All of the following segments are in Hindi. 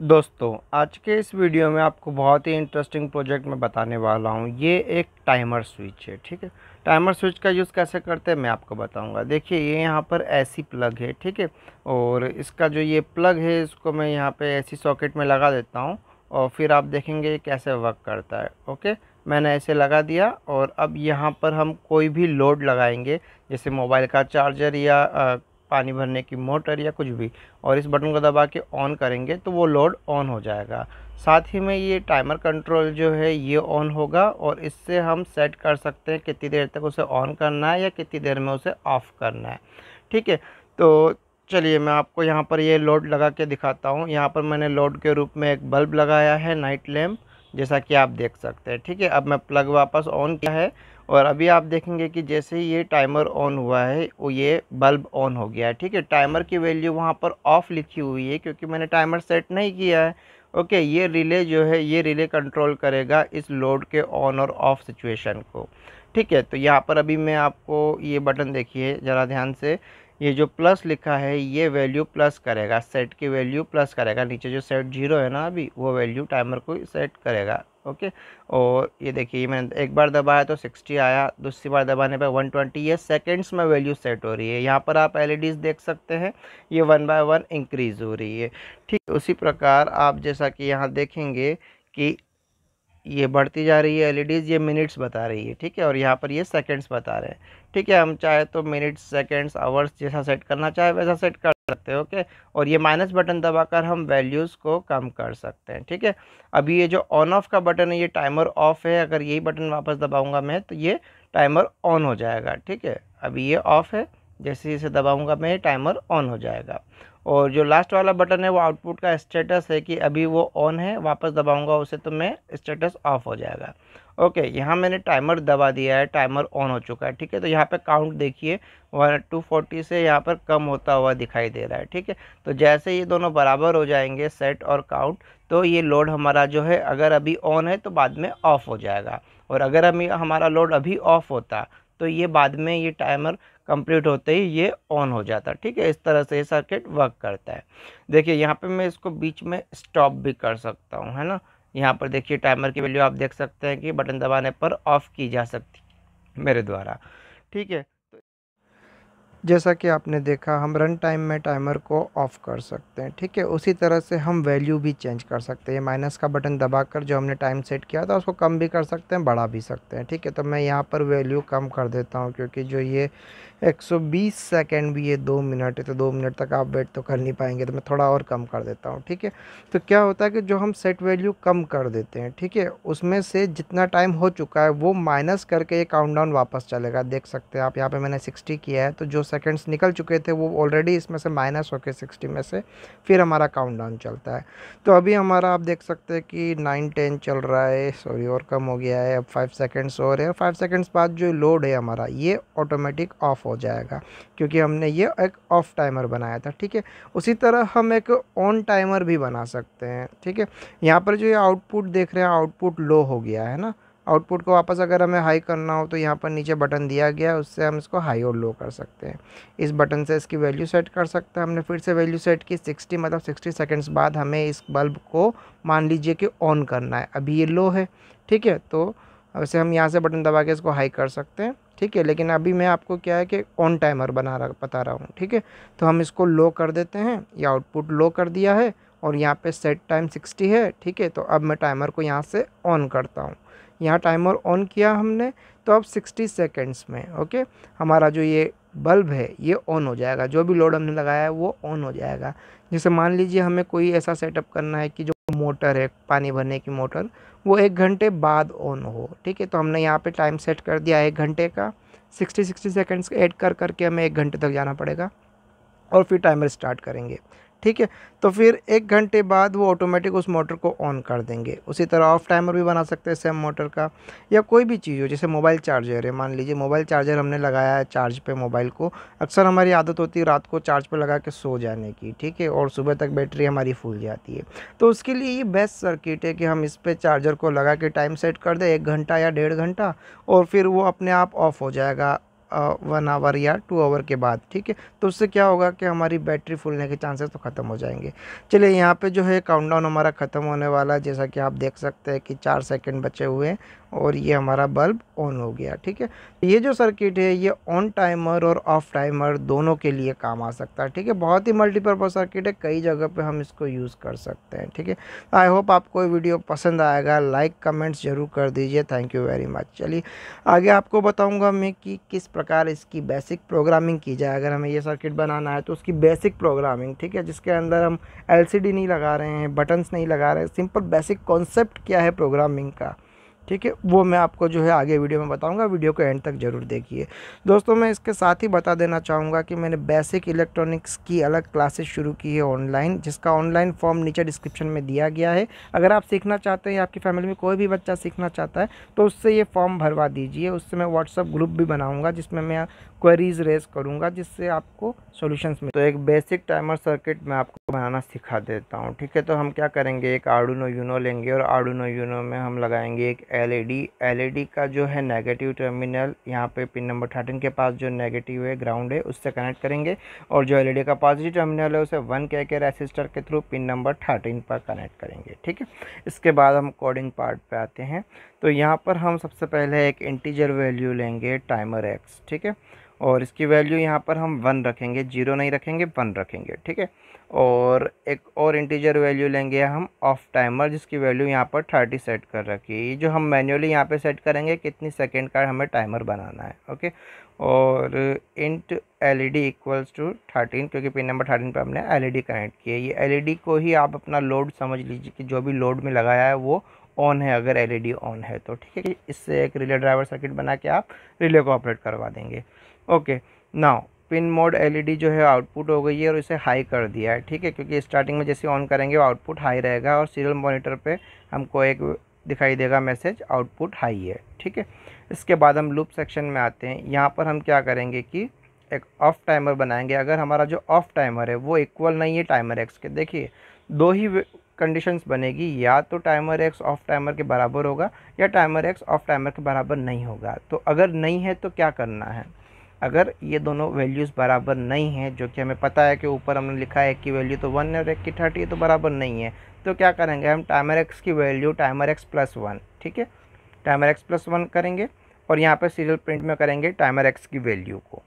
दोस्तों आज के इस वीडियो में आपको बहुत ही इंटरेस्टिंग प्रोजेक्ट मैं बताने वाला हूँ ये एक टाइमर स्विच है ठीक है टाइमर स्विच का यूज़ कैसे करते हैं मैं आपको बताऊंगा देखिए ये यहाँ पर ऐसी प्लग है ठीक है और इसका जो ये प्लग है इसको मैं यहाँ पे ऐसी सॉकेट में लगा देता हूँ और फिर आप देखेंगे कैसे वर्क करता है ओके मैंने ऐसे लगा दिया और अब यहाँ पर हम कोई भी लोड लगाएंगे जैसे मोबाइल का चार्जर या आ, पानी भरने की मोटर या कुछ भी और इस बटन को दबा के ऑन करेंगे तो वो लोड ऑन हो जाएगा साथ ही में ये टाइमर कंट्रोल जो है ये ऑन होगा और इससे हम सेट कर सकते हैं कितनी देर तक उसे ऑन करना है या कितनी देर में उसे ऑफ़ करना है ठीक है तो चलिए मैं आपको यहाँ पर ये लोड लगा के दिखाता हूँ यहाँ पर मैंने लोड के रूप में एक बल्ब लगाया है नाइट लैम्प जैसा कि आप देख सकते हैं ठीक है अब मैं प्लग वापस ऑन किया है और अभी आप देखेंगे कि जैसे ही ये टाइमर ऑन हुआ है वो ये बल्ब ऑन हो गया है ठीक है टाइमर की वैल्यू वहाँ पर ऑफ़ लिखी हुई है क्योंकि मैंने टाइमर सेट नहीं किया है ओके ये रिले जो है ये रिले कंट्रोल करेगा इस लोड के ऑन और ऑफ़ सिचुएशन को ठीक है तो यहाँ पर अभी मैं आपको ये बटन देखिए ज़रा ध्यान से ये जो प्लस लिखा है ये वैल्यू प्लस करेगा सेट की वैल्यू प्लस करेगा नीचे जो सेट जीरो है ना अभी वो वैल्यू टाइमर को सेट करेगा ओके और ये देखिए मैंने एक बार दबाया तो 60 आया दूसरी बार दबाने वन 120 ये सेकेंड्स में वैल्यू सेट हो रही है यहाँ पर आप एल e देख सकते हैं ये वन बाय वन इंक्रीज़ हो रही है ठीक उसी प्रकार आप जैसा कि यहाँ देखेंगे कि ये बढ़ती जा रही है एलईडीज़ e ये मिनट्स बता रही है ठीक है और यहाँ पर ये सेकंड्स बता रहे हैं ठीक है हम चाहे तो मिनट्स सेकंड्स आवर्स जैसा सेट करना चाहे वैसा सेट कर सकते हैं ओके और ये माइनस बटन दबाकर हम वैल्यूज़ को कम कर सकते हैं ठीक है अभी ये जो ऑन ऑफ का बटन है ये टाइमर ऑफ है अगर यही बटन वापस दबाऊँगा मैं तो ये टाइमर ऑन हो जाएगा ठीक है अभी ये ऑफ है जैसे जैसे दबाऊँगा मैं टाइमर ऑन हो जाएगा और जो लास्ट वाला बटन है वो आउटपुट का स्टेटस है कि अभी वो ऑन है वापस दबाऊंगा उसे तो मैं स्टेटस ऑफ हो जाएगा ओके यहाँ मैंने टाइमर दबा दिया है टाइमर ऑन हो चुका है ठीक है तो यहाँ पे काउंट देखिए वन टू फोर्टी से यहाँ पर कम होता हुआ दिखाई दे रहा है ठीक है तो जैसे ये दोनों बराबर हो जाएंगे सेट और काउंट तो ये लोड हमारा जो है अगर अभी ऑन है तो बाद में ऑफ़ हो जाएगा और अगर हम हमारा लोड अभी ऑफ़ होता तो ये बाद में ये टाइमर कंप्लीट होते ही ये ऑन हो जाता है ठीक है इस तरह से ये सर्किट वर्क करता है देखिए यहाँ पे मैं इसको बीच में स्टॉप भी कर सकता हूँ है ना यहाँ पर देखिए टाइमर की वैल्यू आप देख सकते हैं कि बटन दबाने पर ऑफ़ की जा सकती मेरे द्वारा ठीक है जैसा कि आपने देखा हम रन टाइम में टाइमर को ऑफ़ कर सकते हैं ठीक है उसी तरह से हम वैल्यू भी चेंज कर सकते हैं माइनस का बटन दबाकर जो हमने टाइम सेट किया था उसको कम भी कर सकते हैं बढ़ा भी सकते हैं ठीक है तो मैं यहाँ पर वैल्यू कम कर देता हूँ क्योंकि जो ये 120 सेकंड भी ये दो मिनट है तो दो मिनट तक आप वेट तो कर नहीं पाएंगे तो मैं थोड़ा और कम कर देता हूँ ठीक है तो क्या होता है कि जो हम सेट वैल्यू कम कर देते हैं ठीक है उसमें से जितना टाइम हो चुका है वो माइनस करके ये काउंटडाउन वापस चलेगा देख सकते हैं आप यहाँ पर मैंने सिक्सटी किया है तो जो सेकेंड्स निकल चुके थे वो ऑलरेडी इसमें से माइनस होकर सिक्सटी में से फिर हमारा डाउन चलता है तो अभी हमारा आप देख सकते हैं कि नाइन टेन चल रहा है सॉरी और कम हो गया है अब फाइव सेकेंड्स और है फाइव सेकेंड्स बाद जो लोड है हमारा ये ऑटोमेटिक ऑफ हो जाएगा क्योंकि हमने ये एक ऑफ टाइमर बनाया था ठीक है उसी तरह हम एक ऑन टाइमर भी बना सकते हैं ठीक है यहाँ पर जो ये आउटपुट देख रहे हैं आउटपुट लो हो गया है ना आउटपुट को वापस अगर हमें हाई करना हो तो यहाँ पर नीचे बटन दिया गया है उससे हम इसको हाई और लो कर सकते हैं इस बटन से इसकी वैल्यू सेट कर सकते हैं हमने फिर से वैल्यू सेट की 60 मतलब 60 सेकंड्स बाद हमें इस बल्ब को मान लीजिए कि ऑन करना है अभी ये लो है ठीक है तो वैसे हम यहाँ से बटन दबा के इसको हाई कर सकते हैं ठीक है लेकिन अभी मैं आपको क्या है कि ऑन टाइमर बना रहा बता रहा हूँ ठीक है तो हम इसको लो कर देते हैं ये आउटपुट लो कर दिया है और यहाँ पे सेट टाइम 60 है ठीक है तो अब मैं टाइमर को यहाँ से ऑन करता हूँ यहाँ टाइमर ऑन किया हमने तो अब 60 सेकेंड्स में ओके हमारा जो ये बल्ब है ये ऑन हो जाएगा जो भी लोड हमने लगाया है वो ऑन हो जाएगा जैसे मान लीजिए हमें कोई ऐसा सेटअप करना है कि जो मोटर है पानी भरने की मोटर वो एक घंटे बाद ऑन हो ठीक है तो हमने यहाँ पे टाइम सेट कर दिया है एक घंटे का सिक्सटी सिक्सटी सेकेंड्स ऐड कर करके हमें एक घंटे तक जाना पड़ेगा और फिर टाइमर स्टार्ट करेंगे ठीक है तो फिर एक घंटे बाद वो ऑटोमेटिक उस मोटर को ऑन कर देंगे उसी तरह ऑफ टाइमर भी बना सकते हैं सेम मोटर का या कोई भी चीज़ हो जैसे मोबाइल चार्जर है मान लीजिए मोबाइल चार्जर हमने लगाया है चार्ज पे मोबाइल को अक्सर हमारी आदत होती है रात को चार्ज पे लगा के सो जाने की ठीक है और सुबह तक बैटरी हमारी फूल जाती है तो उसके लिए ये बेस्ट सर्किट है कि हम इस पर चार्जर को लगा के टाइम सेट कर दें एक घंटा या डेढ़ घंटा और फिर वो अपने आप ऑफ हो जाएगा वन आवर या टू आवर के बाद ठीक है तो उससे क्या होगा कि हमारी बैटरी फूलने के चांसेस तो ख़त्म हो जाएंगे चलिए यहाँ पे जो है काउंटडाउन हमारा ख़त्म होने वाला है जैसा कि आप देख सकते हैं कि चार सेकंड बचे हुए हैं और ये हमारा बल्ब ऑन हो गया ठीक है ये जो सर्किट है ये ऑन टाइमर और ऑफ टाइमर दोनों के लिए काम आ सकता है ठीक है बहुत ही मल्टीपर्पज़ सर्किट है कई जगह पे हम इसको यूज़ कर सकते हैं ठीक है आई होप आपको ये वीडियो पसंद आएगा लाइक कमेंट्स ज़रूर कर दीजिए थैंक यू वेरी मच चलिए आगे आपको बताऊँगा मैं कि किस प्रकार इसकी बेसिक प्रोग्रामिंग की जाए अगर हमें यह सर्किट बनाना है तो उसकी बेसिक प्रोग्रामिंग ठीक है जिसके अंदर हम एल नहीं लगा रहे हैं बटन्स नहीं लगा रहे हैं सिंपल बेसिक कॉन्सेप्ट क्या है प्रोग्रामिंग का ठीक है वो मैं आपको जो है आगे वीडियो में बताऊंगा वीडियो को एंड तक ज़रूर देखिए दोस्तों मैं इसके साथ ही बता देना चाहूँगा कि मैंने बेसिक इलेक्ट्रॉनिक्स की अलग क्लासेस शुरू की है ऑनलाइन जिसका ऑनलाइन फॉर्म नीचे डिस्क्रिप्शन में दिया गया है अगर आप सीखना चाहते हैं आपकी फैमिली में कोई भी बच्चा सीखना चाहता है तो उससे ये फॉर्म भरवा दीजिए उससे मैं व्हाट्सअप ग्रुप भी बनाऊँगा जिसमें मैं क्वेरीज रेज करूँगा जिससे आपको सोल्यूशंस मिले तो एक बेसिक टाइमर सर्किट मैं आपको बनाना सिखा देता हूँ ठीक है तो हम क्या करेंगे एक आर्डुनो यूनो लेंगे और आर्डुनो यूनो में हम लगाएंगे एक एलईडी एलईडी का जो है नेगेटिव टर्मिनल यहाँ पे पिन नंबर थर्टीन के पास जो नेगेटिव है ग्राउंड है उससे कनेक्ट करेंगे और जो एलईडी का पॉजिटिव टर्मिनल है उसे वन के के रेसिस्टर के थ्रू पिन नंबर थर्टीन पर कनेक्ट करेंगे ठीक है इसके बाद हम कोडिंग पार्ट पर आते हैं तो यहाँ पर हम सबसे पहले एक इंटीजर वैल्यू लेंगे टाइमर एक्स ठीक है और इसकी वैल्यू यहाँ पर हम वन रखेंगे जीरो नहीं रखेंगे वन रखेंगे ठीक है और एक और इंटीजर वैल्यू लेंगे हम ऑफ टाइमर जिसकी वैल्यू यहाँ पर थर्टी सेट कर रखी है जो हम मैन्युअली यहाँ पे सेट करेंगे कितनी सेकंड का हमें टाइमर बनाना है ओके और int LED equals to thirteen क्योंकि पिन नंबर थर्टीन पर हमने एलईडी कनेक्ट e किया है ये एलईडी e को ही आप अपना लोड समझ लीजिए कि जो भी लोड में लगाया है वो ऑन है अगर एल ऑन e है तो ठीक है इससे एक रिले ड्राइवर सर्किट बना के आप रिले को ऑपरेट करवा देंगे okay now pin mode LED जो है आउटपुट हो गई है और इसे हाई कर दिया है ठीक है क्योंकि स्टार्टिंग में जैसे ऑन करेंगे आउटपुट हाई रहेगा और सीरियल मॉनिटर पे हमको एक दिखाई देगा मैसेज आउटपुट हाई है ठीक है इसके बाद हम लूप सेक्शन में आते हैं यहाँ पर हम क्या करेंगे कि एक ऑफ टाइमर बनाएंगे अगर हमारा जो ऑफ टाइमर है वो इक्वल नहीं है टाइमर एक्स के देखिए दो ही कंडीशंस बनेगी या तो टाइमर एक्स ऑफ टाइमर के बराबर होगा या टाइमर एक्स ऑफ टाइमर के बराबर नहीं होगा तो अगर नहीं है तो क्या करना है अगर ये दोनों वैल्यूज़ बराबर नहीं हैं जो कि हमें पता है कि ऊपर हमने लिखा है एक की वैल्यू तो वन है और एक की थर्टी तो बराबर नहीं है तो क्या करेंगे हम टाइमर एक्स की value timer x plus one ठीक है टाइमर एक्स प्लस वन करेंगे और यहाँ पर सीरियल प्रिंट में करेंगे टाइमर एक्स की वैल्यू को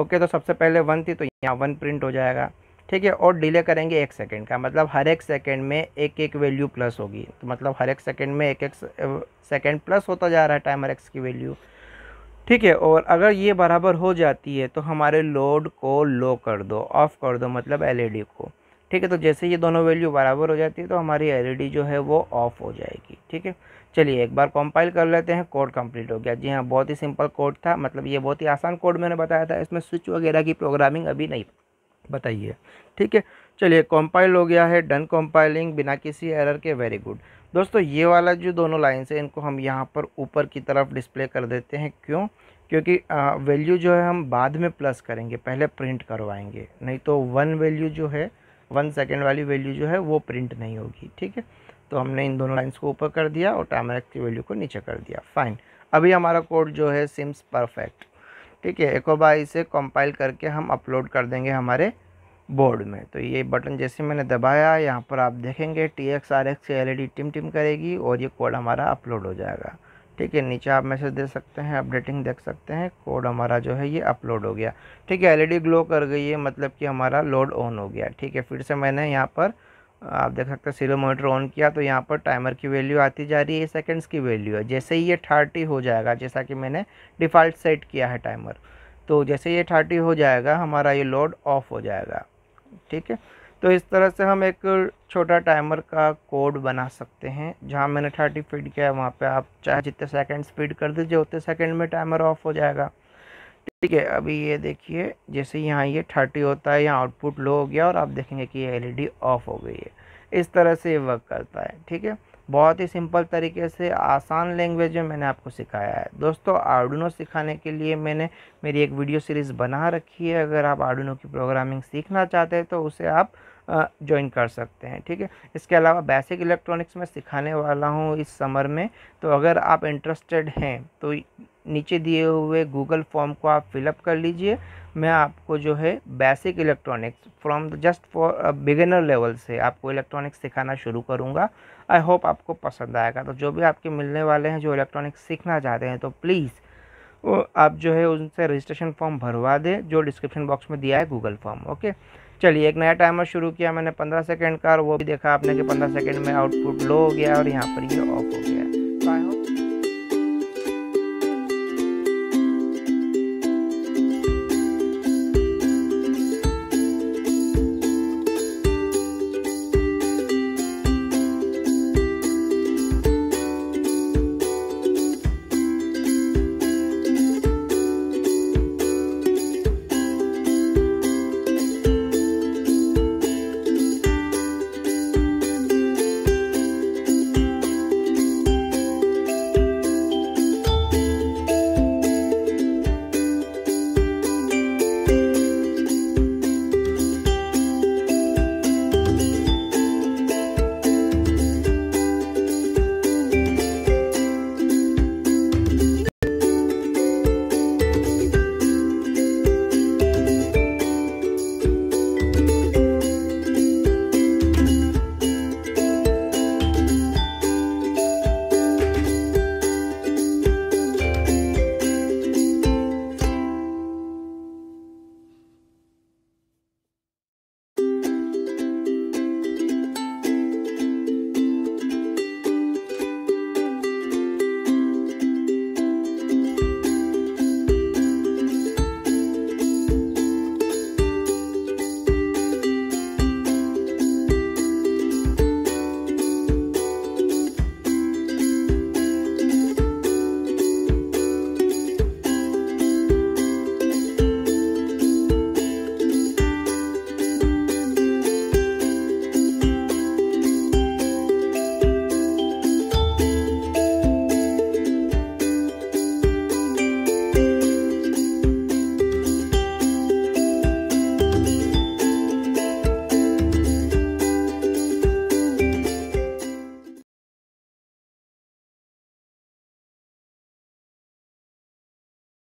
ओके तो सबसे पहले वन थी तो यहाँ वन प्रिंट हो जाएगा ठीक है और डिले करेंगे एक सेकेंड का मतलब हर एक सेकेंड में एक एक वैल्यू प्लस होगी तो मतलब हर एक सेकेंड में एक एक सेकेंड प्लस होता जा रहा है टाइमर एक्स की वैल्यू ठीक है और अगर ये बराबर हो जाती है तो हमारे लोड को लो कर दो ऑफ़ कर दो मतलब एलईडी e को ठीक है तो जैसे ये दोनों वैल्यू बराबर हो जाती है तो हमारी एलईडी e जो है वो ऑफ़ हो जाएगी ठीक है चलिए एक बार कंपाइल कर लेते हैं कोड कंप्लीट हो गया जी हाँ बहुत ही सिंपल कोड था मतलब ये बहुत ही आसान कोड मैंने बताया था इसमें स्विच वगैरह की प्रोग्रामिंग अभी नहीं बताइए ठीक है चलिए कंपाइल हो गया है डन कंपाइलिंग बिना किसी एरर के वेरी गुड दोस्तों ये वाला जो दोनों लाइन्स है इनको हम यहाँ पर ऊपर की तरफ डिस्प्ले कर देते हैं क्यों क्योंकि वैल्यू जो है हम बाद में प्लस करेंगे पहले प्रिंट करवाएंगे नहीं तो वन वैल्यू जो है वन सेकेंड वाली वैल्यू जो है वो प्रिंट नहीं होगी ठीक है तो हमने इन दोनों लाइन्स को ऊपर कर दिया और एक्स की वैल्यू को नीचे कर दिया फाइन अभी हमारा कोड जो है सिम्स परफेक्ट ठीक है एक बार इसे कंपाइल करके हम अपलोड कर देंगे हमारे बोर्ड में तो ये बटन जैसे मैंने दबाया यहाँ पर आप देखेंगे T X R X L E टिम टिम करेगी और ये कोड हमारा अपलोड हो जाएगा ठीक है नीचे आप मैसेज दे सकते हैं अपडेटिंग देख सकते हैं कोड हमारा जो है ये अपलोड हो गया ठीक है एलईडी e ग्लो कर गई है मतलब कि हमारा लोड ऑन हो गया ठीक है फिर से मैंने यहाँ पर आप देख सकते हैं सीरो मोटर ऑन किया तो यहाँ पर टाइमर की वैल्यू आती जा रही है सेकेंड्स की वैल्यू है जैसे ही ये थर्टी हो जाएगा जैसा कि मैंने डिफ़ॉल्ट सेट किया है टाइमर तो जैसे ये थर्टी हो जाएगा हमारा ये लोड ऑफ हो जाएगा ठीक है तो इस तरह से हम एक छोटा टाइमर का कोड बना सकते हैं जहाँ मैंने थर्टी फीड किया है वहाँ पर आप चाहे जितने सेकेंड स्पीड कर दीजिए उतने सेकेंड में टाइमर ऑफ हो जाएगा ठीक है अभी ये देखिए जैसे यहाँ ये थर्टी होता है यहाँ आउटपुट लो हो गया और आप देखेंगे कि ये एलईडी ऑफ हो गई है इस तरह से ये वर्क करता है ठीक है बहुत ही सिंपल तरीके से आसान लैंग्वेज में मैंने आपको सिखाया है दोस्तों आर्डुनो सिखाने के लिए मैंने मेरी एक वीडियो सीरीज़ बना रखी है अगर आप आर्डुनो की प्रोग्रामिंग सीखना चाहते हैं तो उसे आप ज्वाइन कर सकते हैं ठीक है इसके अलावा बेसिक इलेक्ट्रॉनिक्स में सिखाने वाला हूँ इस समर में तो अगर आप इंटरेस्टेड हैं तो नीचे दिए हुए गूगल फॉर्म को आप फिलअप कर लीजिए मैं आपको जो है basic electronics from just for beginner level से आपको इलेक्ट्रॉनिक्स सिखाना शुरू करूँगा आई होप आपको पसंद आएगा तो जो भी आपके मिलने वाले हैं जो इलेक्ट्रॉनिक सीखना चाहते हैं तो प्लीज़ वो आप जो है उनसे रजिस्ट्रेशन फॉर्म भरवा दें जो डिस्क्रिप्शन बॉक्स में दिया है गूगल फॉर्म ओके चलिए एक नया टाइमर शुरू किया मैंने पंद्रह सेकेंड का और वो भी देखा आपने कि पंद्रह सेकेंड में आउटपुट लो हो गया और यहाँ पर ये ऑफ हो गया